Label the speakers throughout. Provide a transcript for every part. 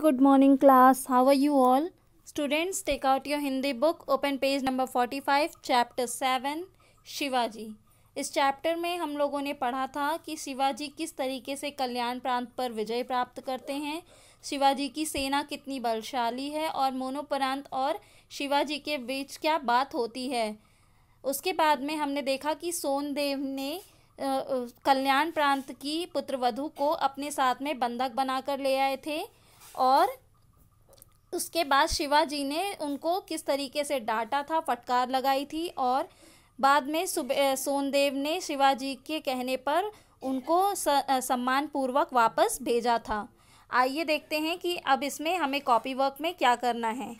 Speaker 1: good morning class how are you all students take out your Hindi book open page number forty five chapter seven Shivaji इस chapter में हम लोगों ने पढ़ा था कि शिवाजी किस तरीके से कल्याण प्रांत पर विजय प्राप्त करते हैं शिवाजी की सेना कितनी बलशाली है और मोनोपरांत और शिवाजी के बीच क्या बात होती है उसके बाद में हमने देखा कि सोनदेव ने कल्याण प्रांत की पुत्रवधु को अपने साथ में बंधक बनाकर ले आए थे और उसके बाद शिवाजी ने उनको किस तरीके से डांटा था फटकार लगाई थी और बाद में सुबह सोनदेव ने शिवाजी के कहने पर उनको सम्मान पूर्वक वापस भेजा था आइए देखते हैं कि अब इसमें हमें कॉपी वर्क में क्या करना है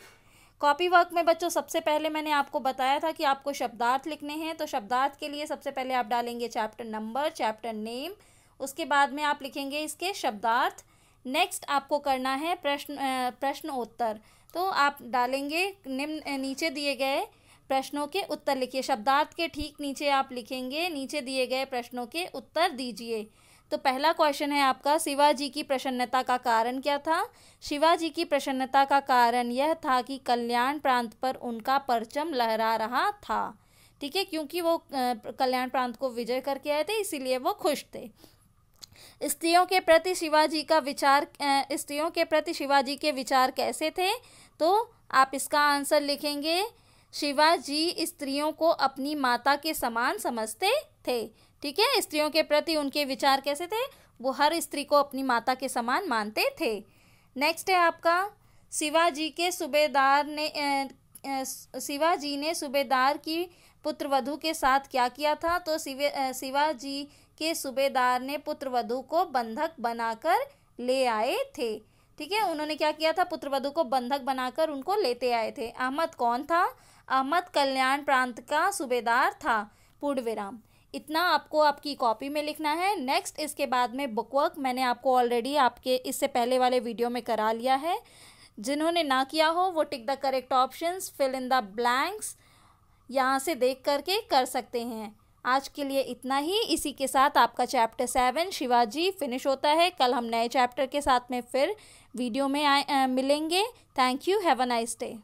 Speaker 1: कॉपी वर्क में बच्चों सबसे पहले मैंने आपको बताया था कि आपको शब्दार्थ लिखने हैं तो शब्दार्थ के लिए सबसे पहले आप डालेंगे चैप्टर नंबर चैप्टर नेम उसके बाद में आप लिखेंगे इसके शब्दार्थ नेक्स्ट आपको करना है प्रश्न प्रश्नोत्तर तो आप डालेंगे निम्न नीचे दिए गए प्रश्नों के उत्तर लिखिए शब्दार्थ के ठीक नीचे आप लिखेंगे नीचे दिए गए प्रश्नों के उत्तर दीजिए तो पहला क्वेश्चन है आपका शिवाजी की प्रसन्नता का कारण क्या था शिवाजी की प्रसन्नता का कारण यह था कि कल्याण प्रांत पर उनका परचम लहरा रहा था ठीक है क्योंकि वो कल्याण प्रांत को विजय करके आए थे इसीलिए वो खुश थे स्त्रियों के प्रति शिवाजी का विचार स्त्रियों के प्रति शिवाजी के विचार कैसे थे तो आप इसका आंसर लिखेंगे शिवाजी स्त्रियों को अपनी माता के समान समझते थे ठीक है स्त्रियों के प्रति उनके विचार कैसे थे वो हर स्त्री को अपनी माता के समान मानते थे नेक्स्ट है आपका शिवाजी के सूबेदार ने शिवाजी ने सूबेदार की पुत्रवधु के साथ क्या किया था तो शिवाजी के सूबेदार ने पुत्रवधु को बंधक बनाकर ले आए थे ठीक है उन्होंने क्या किया था पुत्रवधु को बंधक बनाकर उनको लेते आए थे अहमद कौन था अहमद कल्याण प्रांत का सूबेदार था पूर्ण विराम इतना आपको आपकी कॉपी में लिखना है नेक्स्ट इसके बाद में बुकवर्क मैंने आपको ऑलरेडी आपके इससे पहले वाले वीडियो में करा लिया है जिन्होंने ना किया हो वो tick the correct options fill in the blanks यहाँ से देख करके कर सकते हैं आज के लिए इतना ही इसी के साथ आपका चैप्टर सेवन शिवाजी फिनिश होता है कल हम नए चैप्टर के साथ में फिर वीडियो में आ, आ, मिलेंगे thank you have a nice day